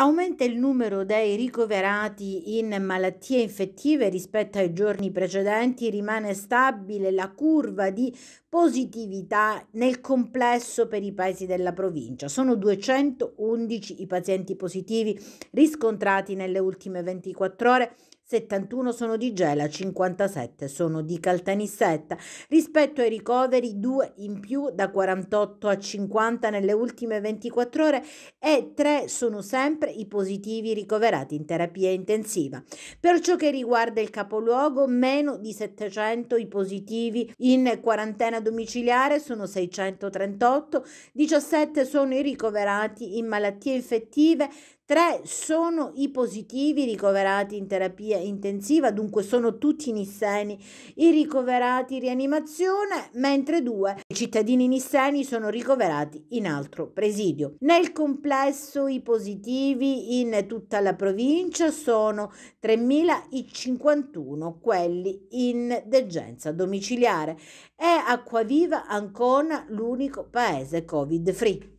Aumenta il numero dei ricoverati in malattie infettive rispetto ai giorni precedenti, rimane stabile la curva di positività nel complesso per i paesi della provincia. Sono 211 i pazienti positivi riscontrati nelle ultime 24 ore 71 sono di Gela, 57 sono di Caltanissetta. Rispetto ai ricoveri, 2 in più da 48 a 50 nelle ultime 24 ore e 3 sono sempre i positivi ricoverati in terapia intensiva. Per ciò che riguarda il capoluogo, meno di 700 i positivi in quarantena domiciliare, sono 638, 17 sono i ricoverati in malattie infettive, Tre sono i positivi ricoverati in terapia intensiva, dunque sono tutti i nisseni i ricoverati in rianimazione, mentre due cittadini nisseni sono ricoverati in altro presidio. Nel complesso i positivi in tutta la provincia sono 3.051 quelli in degenza domiciliare. È Acquaviva Ancona l'unico paese covid free.